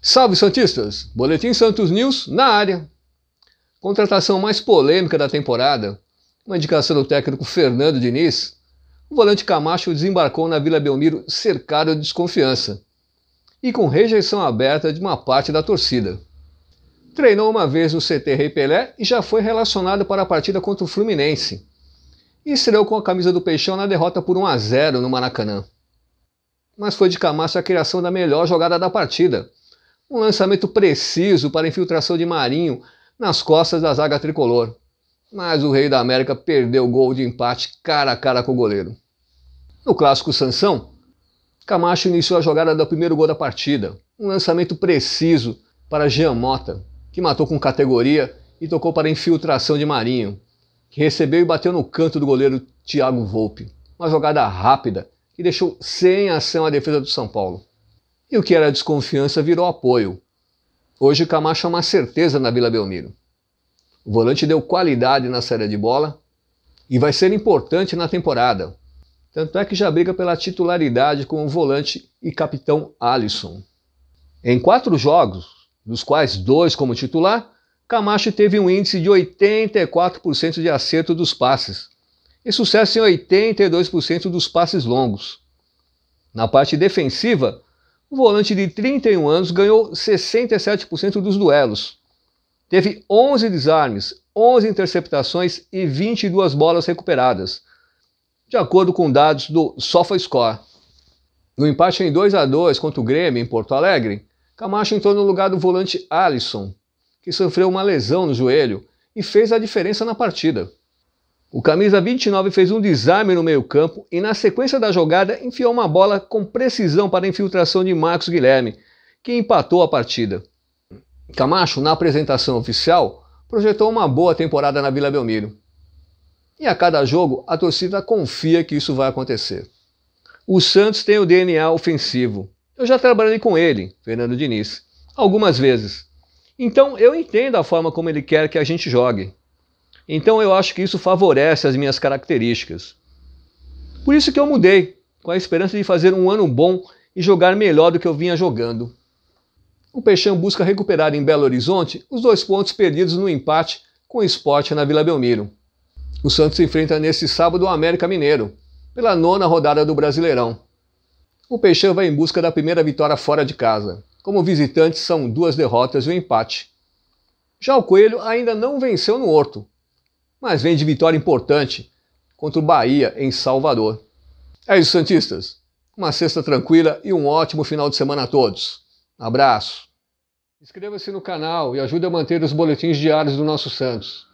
Salve Santistas! Boletim Santos News na área. Contratação mais polêmica da temporada, uma indicação do técnico Fernando Diniz, o volante Camacho desembarcou na Vila Belmiro cercado de desconfiança e com rejeição aberta de uma parte da torcida. Treinou uma vez no CT Rei Pelé e já foi relacionado para a partida contra o Fluminense e estreou com a camisa do Peixão na derrota por 1 a 0 no Maracanã. Mas foi de Camacho a criação da melhor jogada da partida. Um lançamento preciso para a infiltração de Marinho nas costas da zaga tricolor. Mas o Rei da América perdeu o gol de empate cara a cara com o goleiro. No clássico Sansão, Camacho iniciou a jogada do primeiro gol da partida. Um lançamento preciso para Jean Mota, que matou com categoria e tocou para a infiltração de Marinho, que recebeu e bateu no canto do goleiro Thiago Volpe. Uma jogada rápida que deixou sem ação a defesa do São Paulo. E o que era desconfiança virou apoio. Hoje o Camacho é uma certeza na Vila Belmiro. O volante deu qualidade na série de bola e vai ser importante na temporada. Tanto é que já briga pela titularidade com o volante e capitão Alisson. Em quatro jogos, dos quais dois como titular, Camacho teve um índice de 84% de acerto dos passes e sucesso em 82% dos passes longos. Na parte defensiva, o volante de 31 anos ganhou 67% dos duelos. Teve 11 desarmes, 11 interceptações e 22 bolas recuperadas, de acordo com dados do SofaScore. No empate em 2 a 2 contra o Grêmio em Porto Alegre, Camacho entrou no lugar do volante Alisson, que sofreu uma lesão no joelho e fez a diferença na partida. O camisa 29 fez um desarme no meio-campo e, na sequência da jogada, enfiou uma bola com precisão para a infiltração de Marcos Guilherme, que empatou a partida. Camacho, na apresentação oficial, projetou uma boa temporada na Vila Belmiro. E a cada jogo, a torcida confia que isso vai acontecer. O Santos tem o DNA ofensivo. Eu já trabalhei com ele, Fernando Diniz, algumas vezes. Então eu entendo a forma como ele quer que a gente jogue. Então eu acho que isso favorece as minhas características. Por isso que eu mudei, com a esperança de fazer um ano bom e jogar melhor do que eu vinha jogando. O Peixão busca recuperar em Belo Horizonte os dois pontos perdidos no empate com o esporte na Vila Belmiro. O Santos enfrenta neste sábado o América Mineiro, pela nona rodada do Brasileirão. O Peixão vai em busca da primeira vitória fora de casa. Como visitante, são duas derrotas e um empate. Já o Coelho ainda não venceu no Horto, mas vem de vitória importante contra o Bahia em Salvador. É isso, Santistas. Uma sexta tranquila e um ótimo final de semana a todos. Abraço. Inscreva-se no canal e ajude a manter os boletins diários do nosso Santos.